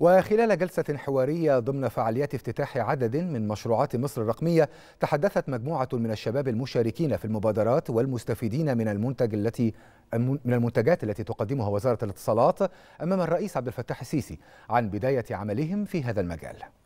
وخلال جلسة حوارية ضمن فعاليات افتتاح عدد من مشروعات مصر الرقمية تحدثت مجموعة من الشباب المشاركين في المبادرات والمستفيدين من المنتج التي من المنتجات التي تقدمها وزارة الاتصالات أمام الرئيس عبد الفتاح السيسي عن بداية عملهم في هذا المجال